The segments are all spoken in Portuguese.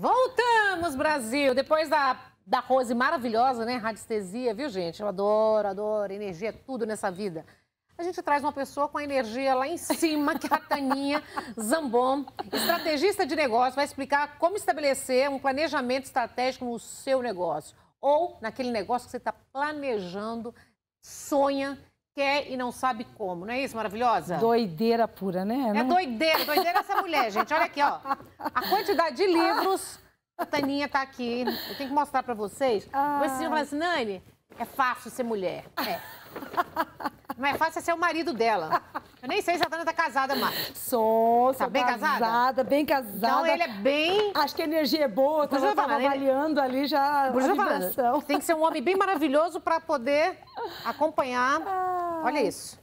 Voltamos, Brasil! Depois da, da Rose maravilhosa, né? Radiestesia, viu, gente? Eu adoro, adoro. Energia é tudo nessa vida. A gente traz uma pessoa com a energia lá em cima, que é a Taninha Zambon, estrategista de negócio, vai explicar como estabelecer um planejamento estratégico no seu negócio ou naquele negócio que você está planejando, sonha quer e não sabe como, não é isso, maravilhosa? Doideira pura, né? É doideira, doideira essa mulher, gente. Olha aqui, ó. A quantidade de livros. A Taninha tá aqui. Eu tenho que mostrar para vocês. Ah. Você fala assim, Nani, é fácil ser mulher. É. Mas é fácil ser o marido dela. Eu nem sei se a Tânia tá casada mais. Sou, tá sou bem casada, casada? bem então casada. Então ele é bem... Acho que a energia é boa, eu tava, avaliando ele... ali já Bruxa a Tem que ser um homem bem maravilhoso para poder acompanhar... Ah Olha isso.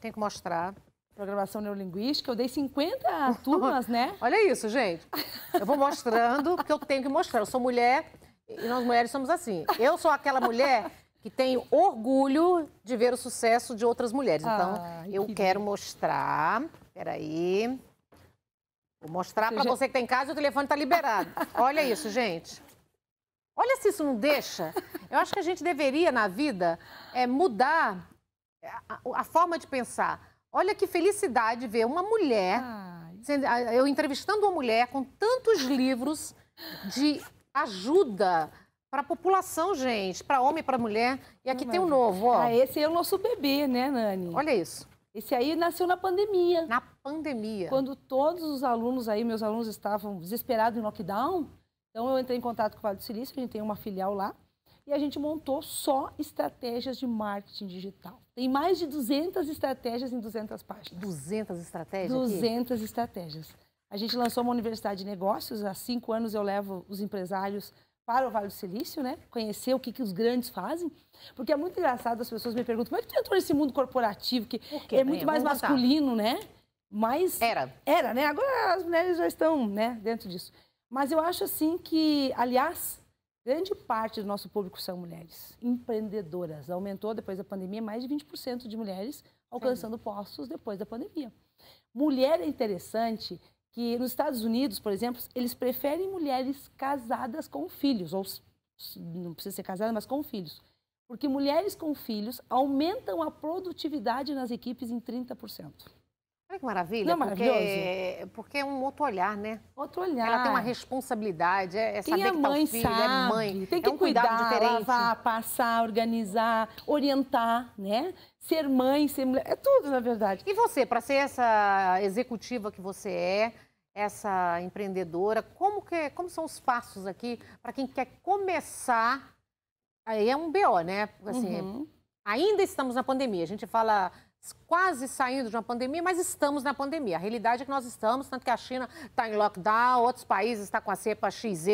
Tem que mostrar. Programação neurolinguística, eu dei 50 turmas, né? Olha isso, gente. Eu vou mostrando, porque eu tenho que mostrar. Eu sou mulher e nós mulheres somos assim. Eu sou aquela mulher que tem orgulho de ver o sucesso de outras mulheres. Ah, então, ah, eu que quero lindo. mostrar. Peraí. Vou mostrar para já... você que tem tá em casa, o telefone tá liberado. Olha isso, gente. Olha se isso não deixa. Eu acho que a gente deveria, na vida, é, mudar é, a, a forma de pensar. Olha que felicidade ver uma mulher, eu entrevistando uma mulher com tantos livros de ajuda para a população, gente, para homem, para mulher. E aqui não, tem um é novo, ó. Ah, esse é o nosso bebê, né, Nani? Olha isso. Esse aí nasceu na pandemia. Na pandemia. Quando todos os alunos aí, meus alunos estavam desesperados em lockdown, então eu entrei em contato com o Vale do Silício, a gente tem uma filial lá e a gente montou só estratégias de marketing digital. Tem mais de 200 estratégias em 200 páginas. 200 estratégias? 200 aqui? estratégias. A gente lançou uma universidade de negócios. Há cinco anos eu levo os empresários para o Vale do Silício, né? Conhecer o que, que os grandes fazem. Porque é muito engraçado, as pessoas me perguntam, como é que tu entrou nesse mundo corporativo, que é muito é, mais masculino, contar. né? Mas... Era. Era, né? Agora as mulheres já estão né, dentro disso. Mas eu acho, assim, que, aliás, Grande parte do nosso público são mulheres empreendedoras. Aumentou depois da pandemia mais de 20% de mulheres alcançando Sim. postos depois da pandemia. Mulher é interessante que nos Estados Unidos, por exemplo, eles preferem mulheres casadas com filhos, ou não precisa ser casada, mas com filhos. Porque mulheres com filhos aumentam a produtividade nas equipes em 30%. Olha que maravilha. Não, é porque, porque é um outro olhar, né? Outro olhar. Ela tem uma responsabilidade, é, é saber é que tá mãe tá filho, sabe, é mãe. Tem é que é um cuidar, diferente. lavar, passar, organizar, orientar, né? Ser mãe, ser mulher, é tudo, na verdade. E você, para ser essa executiva que você é, essa empreendedora, como, que, como são os passos aqui para quem quer começar? Aí é um BO, né? Assim, uhum. Ainda estamos na pandemia, a gente fala quase saindo de uma pandemia, mas estamos na pandemia. A realidade é que nós estamos, tanto que a China está em lockdown, outros países estão tá com a cepa XZ,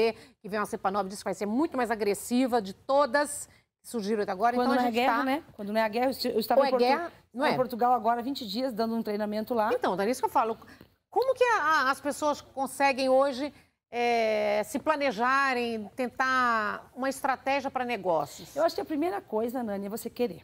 que vem uma cepa nova, diz que vai ser muito mais agressiva de todas que surgiram até agora. Quando então, não a é gente é guerra, tá... né? Quando não é guerra, eu estava Ou é em, Portu... não é? em Portugal agora, 20 dias, dando um treinamento lá. Então, é isso que eu falo. Como que a, as pessoas conseguem hoje... É, se planejarem, tentar uma estratégia para negócios? Eu acho que a primeira coisa, Nani, é você querer.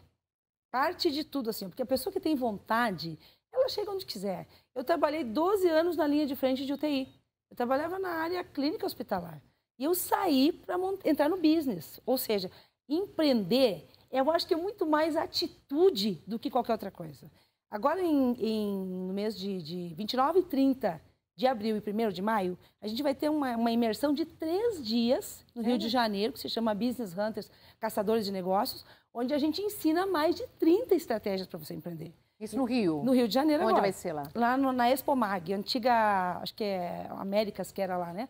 Parte de tudo, assim, porque a pessoa que tem vontade, ela chega onde quiser. Eu trabalhei 12 anos na linha de frente de UTI. Eu trabalhava na área clínica hospitalar. E eu saí para entrar no business. Ou seja, empreender, eu acho que é muito mais atitude do que qualquer outra coisa. Agora, em, em no mês de, de 29 e 30 de abril e 1 de maio, a gente vai ter uma, uma imersão de três dias no é. Rio de Janeiro, que se chama Business Hunters, Caçadores de Negócios, onde a gente ensina mais de 30 estratégias para você empreender. Isso no Rio? No Rio de Janeiro Onde agora. vai ser lá? Lá no, na Expomag, antiga, acho que é Américas que era lá, né?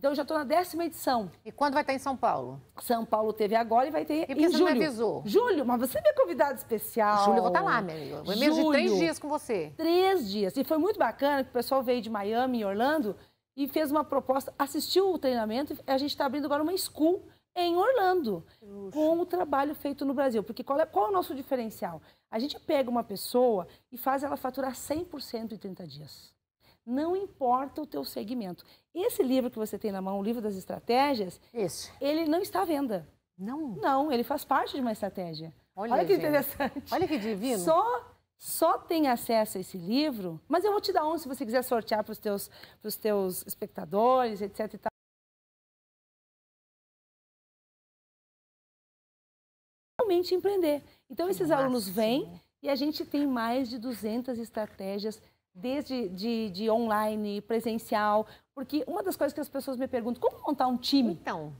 Então, eu já estou na décima edição. E quando vai estar em São Paulo? São Paulo teve agora e vai ter e em você julho. me avisou? Julho, mas você é minha convidada especial. Julho eu vou estar tá lá, minha amiga. Foi menos de três dias com você. Três dias. E foi muito bacana que o pessoal veio de Miami em Orlando e fez uma proposta, assistiu o treinamento. e A gente está abrindo agora uma school em Orlando Uxa. com o trabalho feito no Brasil. Porque qual é, qual é o nosso diferencial? A gente pega uma pessoa e faz ela faturar 100% em 30 dias. Não importa o teu segmento. Esse livro que você tem na mão, o livro das estratégias, Isso. ele não está à venda. Não? Não, ele faz parte de uma estratégia. Olha, Olha que gente. interessante. Olha que divino. Só só tem acesso a esse livro, mas eu vou te dar um se você quiser sortear para os teus, teus espectadores, etc. E tal. Realmente empreender. Então, esses alunos vêm e a gente tem mais de 200 estratégias desde de, de online, presencial, porque uma das coisas que as pessoas me perguntam, como montar um time? Então,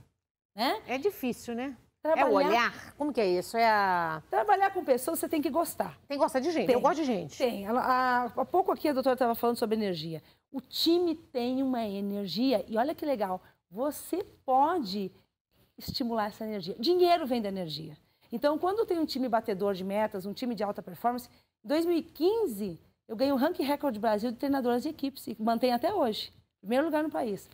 né? é difícil, né? É Trabalhar... É o olhar? Como que é isso? É a... Trabalhar com pessoas, você tem que gostar. Tem que gostar de gente. Tem, eu gosto de gente. Tem. Há pouco aqui a doutora estava falando sobre energia. O time tem uma energia, e olha que legal, você pode estimular essa energia. Dinheiro vem da energia. Então, quando tem um time batedor de metas, um time de alta performance, em 2015 eu ganhei o ranking recorde Brasil de treinadoras de equipes e mantenho até hoje. Primeiro lugar no país.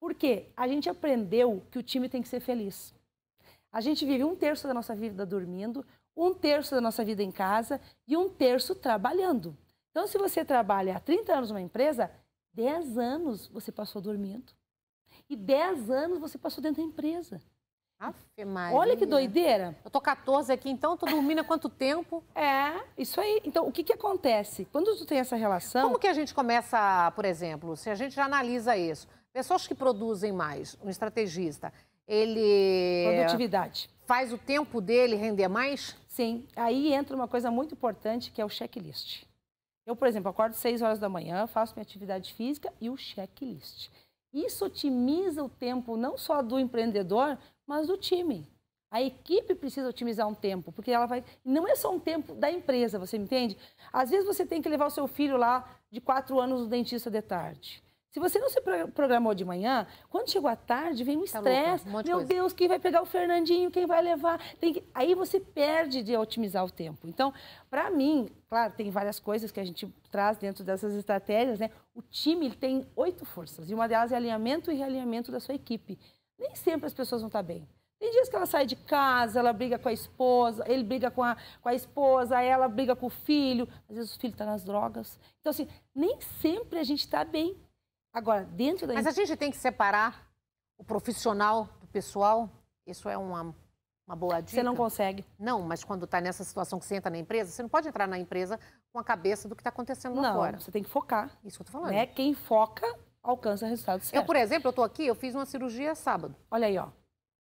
Por quê? A gente aprendeu que o time tem que ser feliz. A gente vive um terço da nossa vida dormindo, um terço da nossa vida em casa e um terço trabalhando. Então, se você trabalha há 30 anos numa empresa, 10 anos você passou dormindo. E 10 anos você passou dentro da empresa. Olha que doideira. Eu tô 14 aqui, então tô dormindo há quanto tempo? É, isso aí. Então, o que que acontece? Quando tu tem essa relação... Como que a gente começa, por exemplo, se a gente já analisa isso, pessoas que produzem mais, um estrategista, ele... Produtividade. Faz o tempo dele render mais? Sim. Aí entra uma coisa muito importante, que é o checklist. Eu, por exemplo, acordo 6 horas da manhã, faço minha atividade física e o checklist. Isso otimiza o tempo não só do empreendedor, mas do time. A equipe precisa otimizar um tempo, porque ela vai. Não é só um tempo da empresa, você me entende? Às vezes você tem que levar o seu filho lá de quatro anos no dentista de tarde. Se você não se programou de manhã, quando chegou à tarde, vem um tá estresse. Tá um Meu coisa. Deus, quem vai pegar o Fernandinho? Quem vai levar? Que... Aí você perde de otimizar o tempo. Então, para mim, claro, tem várias coisas que a gente traz dentro dessas estratégias, né? O time tem oito forças, e uma delas é alinhamento e realinhamento da sua equipe nem sempre as pessoas vão estar bem. Tem dias que ela sai de casa, ela briga com a esposa, ele briga com a, com a esposa, ela briga com o filho, às vezes o filho está nas drogas. Então, assim, nem sempre a gente está bem. Agora, dentro da. Mas a gente tem que separar o profissional do pessoal? Isso é uma, uma boa dica? Você não consegue. Não, mas quando está nessa situação que você entra na empresa, você não pode entrar na empresa com a cabeça do que está acontecendo lá não, fora. Não, você tem que focar. Isso que eu estou falando. Né? Quem foca alcança resultados certos. Eu, por exemplo, eu estou aqui, eu fiz uma cirurgia sábado. Olha aí, ó.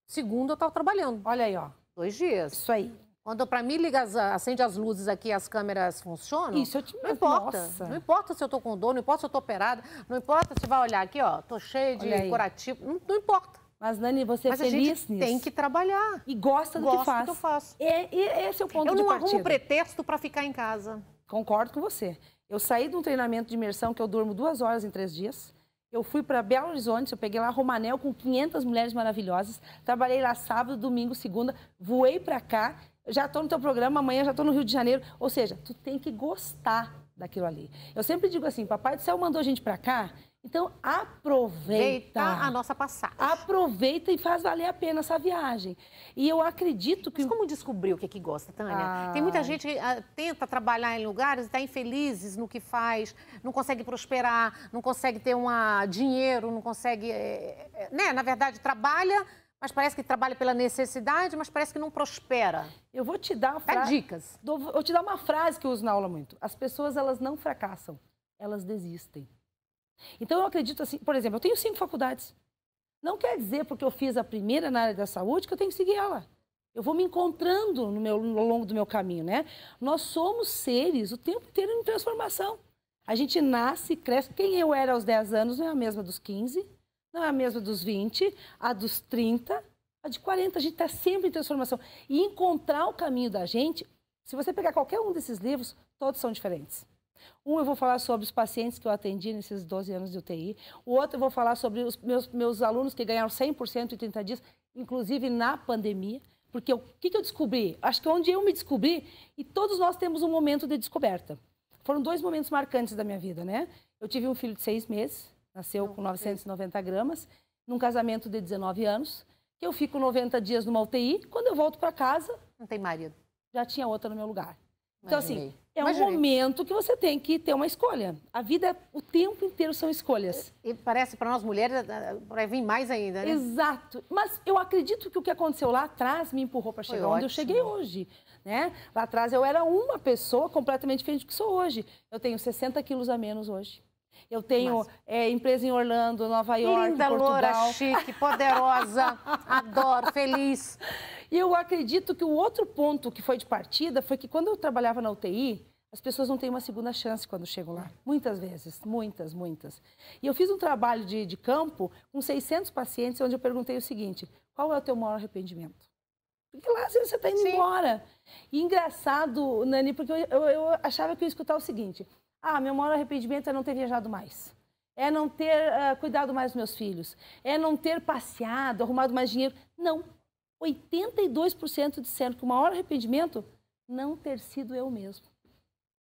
segundo eu tava trabalhando. Olha aí, ó. Dois dias. Isso aí. Quando para mim liga, as, acende as luzes aqui, as câmeras funcionam. Isso eu te Não importa. Nossa. Não importa se eu estou com dor, não importa se eu estou operada, não importa se vai olhar aqui, ó, tô cheia de curativo, não, não importa. Mas, Nani, você é Mas é feliz a gente nisso. tem que trabalhar. E gosta do Gosto que faz. Gosta do que eu faço. E, e, esse é o ponto eu de partida. Eu não arrumo pretexto para ficar em casa. Concordo com você. Eu saí de um treinamento de imersão que eu durmo duas horas em três dias. Eu fui para Belo Horizonte, eu peguei lá Romanel com 500 mulheres maravilhosas. Trabalhei lá sábado, domingo, segunda. Voei para cá. Já estou no teu programa, amanhã já estou no Rio de Janeiro. Ou seja, tu tem que gostar daquilo ali. Eu sempre digo assim, papai do céu mandou a gente para cá, então, aproveita. a nossa passagem. Aproveita e faz valer a pena essa viagem. E eu acredito que. Mas como descobriu o que, é que gosta, Tânia? Ah. Tem muita ah. gente que ah, tenta trabalhar em lugares e está infelizes no que faz, não consegue prosperar, não consegue ter uma, dinheiro, não consegue. Eh, eh, né? Na verdade, trabalha, mas parece que trabalha pela necessidade, mas parece que não prospera. Eu vou te dar uma frase. dicas. Vou te dar uma frase que eu uso na aula muito. As pessoas, elas não fracassam, elas desistem. Então eu acredito assim, por exemplo, eu tenho cinco faculdades. Não quer dizer porque eu fiz a primeira na área da saúde que eu tenho que seguir ela. Eu vou me encontrando no meu, ao longo do meu caminho, né? Nós somos seres o tempo inteiro em transformação. A gente nasce, e cresce. Quem eu era aos 10 anos não é a mesma dos 15, não é a mesma dos 20, a dos 30, a de 40. A gente está sempre em transformação. E encontrar o caminho da gente, se você pegar qualquer um desses livros, todos são diferentes. Um eu vou falar sobre os pacientes que eu atendi nesses 12 anos de UTI. O outro eu vou falar sobre os meus, meus alunos que ganharam 100% em 30 dias, inclusive na pandemia. Porque o que, que eu descobri? Acho que onde eu me descobri, e todos nós temos um momento de descoberta. Foram dois momentos marcantes da minha vida, né? Eu tive um filho de seis meses, nasceu Não, com 990 gramas, num casamento de 19 anos, que eu fico 90 dias numa UTI, quando eu volto para casa... Não tem marido. Já tinha outra no meu lugar. Então, assim, é um momento que você tem que ter uma escolha. A vida, o tempo inteiro são escolhas. E parece para nós mulheres, vai eh, eh, vir mais ainda, né? Exato. Mas eu acredito que o que aconteceu lá atrás me empurrou para chegar Foi onde ótimo. eu cheguei hoje. Né? Lá atrás eu era uma pessoa completamente diferente do que sou hoje. Eu tenho 60 quilos a menos hoje. Eu tenho Mas... é, empresa em Orlando, Nova York, Linda, Portugal. Linda, loura, chique, poderosa, adoro, feliz. E eu acredito que o outro ponto que foi de partida foi que quando eu trabalhava na UTI, as pessoas não têm uma segunda chance quando chegam lá. Muitas vezes, muitas, muitas. E eu fiz um trabalho de, de campo com 600 pacientes, onde eu perguntei o seguinte, qual é o teu maior arrependimento? Porque lá você está indo Sim. embora. E engraçado, Nani, porque eu, eu, eu achava que eu ia escutar o seguinte... Ah, meu maior arrependimento é não ter viajado mais. É não ter uh, cuidado mais dos meus filhos. É não ter passeado, arrumado mais dinheiro. Não. 82% disseram que o maior arrependimento não ter sido eu mesmo.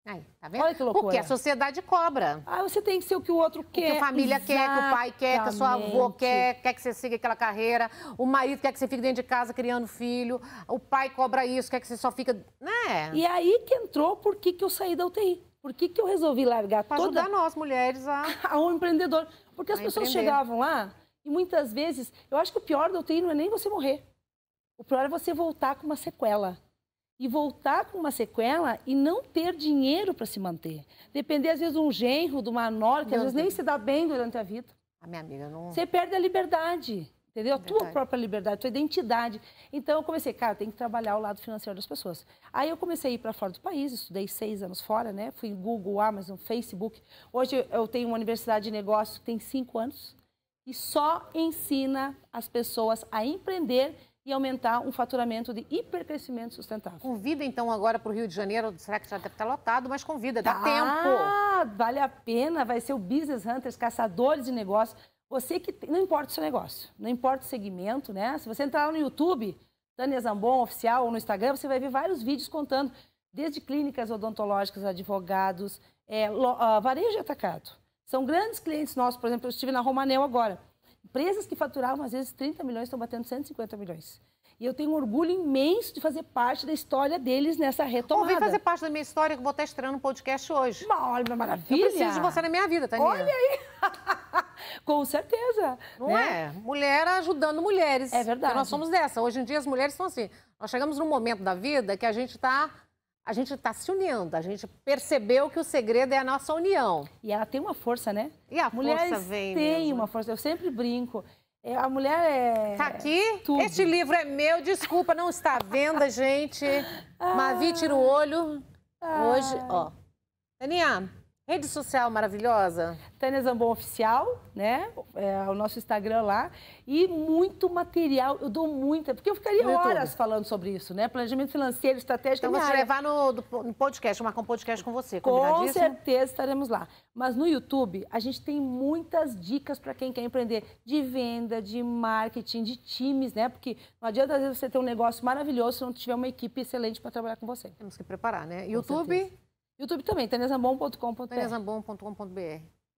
Aí, tá vendo? Olha que loucura. Porque a sociedade cobra. Ah, você tem que ser o que o outro quer. O que a família Exatamente. quer, que o pai quer, que a sua avó quer, quer que você siga aquela carreira. O marido quer que você fique dentro de casa criando filho. O pai cobra isso, quer que você só fica... Né? E aí que entrou por que, que eu saí da UTI. Por que, que eu resolvi largar pra toda... ajudar nós, mulheres, a... ao um empreendedor. Porque as pessoas empreender. chegavam lá e muitas vezes... Eu acho que o pior da UTI não é nem você morrer. O pior é você voltar com uma sequela. E voltar com uma sequela e não ter dinheiro para se manter. Depender, às vezes, de um genro, de uma nora, que às vezes nem se dá bem durante a vida. A ah, minha amiga não... Você perde a liberdade entendeu? A tua própria liberdade, tua identidade. Então eu comecei, cara, tem que trabalhar o lado financeiro das pessoas. Aí eu comecei a ir para fora do país, estudei seis anos fora, né? Fui em Google, Amazon, Facebook. Hoje eu tenho uma universidade de negócios que tem cinco anos e só ensina as pessoas a empreender e aumentar um faturamento de hipercrescimento sustentável. Convida então agora para o Rio de Janeiro, será que já deve estar lotado, mas convida, dá tá, tempo. Ah, vale a pena, vai ser o Business Hunters, caçadores de negócios. Você que não importa o seu negócio, não importa o segmento, né? Se você entrar lá no YouTube, Tânia Zambon oficial ou no Instagram, você vai ver vários vídeos contando desde clínicas odontológicas, advogados, é, lo, uh, varejo atacado. São grandes clientes nossos, por exemplo, eu estive na Romanel agora. Empresas que faturavam às vezes 30 milhões estão batendo 150 milhões. E eu tenho um orgulho imenso de fazer parte da história deles nessa retomada. Ouvi fazer parte da minha história que vou estar estreando no podcast hoje. Olha, maravilha. Eu preciso de você na minha vida, Tânia. Olha aí. Com certeza. Não né? é? Mulher ajudando mulheres. É verdade. nós somos dessa. Hoje em dia as mulheres são assim. Nós chegamos num momento da vida que a gente está a gente está se unindo, a gente percebeu que o segredo é a nossa união. E ela tem uma força, né? E a Mulheres força vem. Tem mesmo. uma força, eu sempre brinco. É, a mulher é. Tá aqui? Tudo. Este livro é meu, desculpa, não está à venda, gente. ah, Mavi, tira o olho. Ah. Hoje, ó. Daninha, Rede social maravilhosa. Tânia Zambon Oficial, né? É o nosso Instagram lá. E muito material. Eu dou muita, porque eu ficaria no horas YouTube. falando sobre isso, né? Planejamento financeiro, estratégia. Então, vou te levar no, no podcast, marcar um podcast com você. Com certeza estaremos lá. Mas no YouTube, a gente tem muitas dicas para quem quer empreender de venda, de marketing, de times, né? Porque não adianta, às vezes, você ter um negócio maravilhoso se não tiver uma equipe excelente para trabalhar com você. Temos que preparar, né? Com YouTube. Certeza. YouTube também, tanezambon.com.br.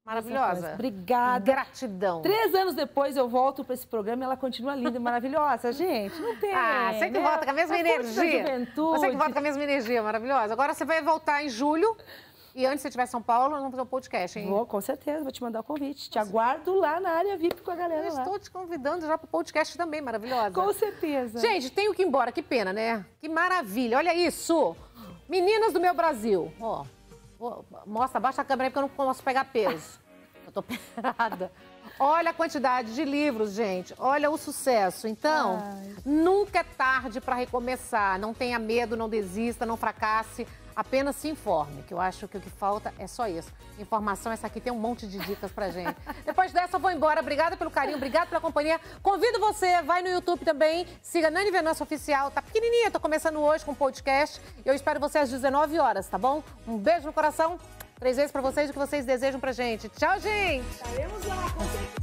Maravilhosa. Obrigada. Gratidão. Três anos depois eu volto para esse programa e ela continua linda e maravilhosa, gente. Não tem. Ah, né? você que né? volta com a mesma a energia. Você que volta com a mesma energia, maravilhosa. Agora você vai voltar em julho. E antes de você estiver em São Paulo, vamos fazer um podcast, hein? Vou, com certeza, vou te mandar o um convite. Te aguardo lá na área VIP com a galera. Eu lá. estou te convidando já para o podcast também, maravilhosa. Com certeza. Gente, tenho que ir embora, que pena, né? Que maravilha, olha isso! Meninas do meu Brasil, ó. mostra, abaixa a câmera aí porque eu não posso pegar peso. Eu tô perada. Olha a quantidade de livros, gente. Olha o sucesso. Então, Ai. nunca é tarde para recomeçar. Não tenha medo, não desista, não fracasse apenas se informe, que eu acho que o que falta é só isso. Informação, essa aqui tem um monte de dicas pra gente. Depois dessa, eu vou embora. Obrigada pelo carinho, obrigada pela companhia. Convido você, vai no YouTube também, siga Nani Venâncio Oficial. Tá pequenininha, tô começando hoje com o podcast. Eu espero você às 19 horas, tá bom? Um beijo no coração. Três vezes para vocês o que vocês desejam pra gente. Tchau, gente! Estaremos lá, com certeza.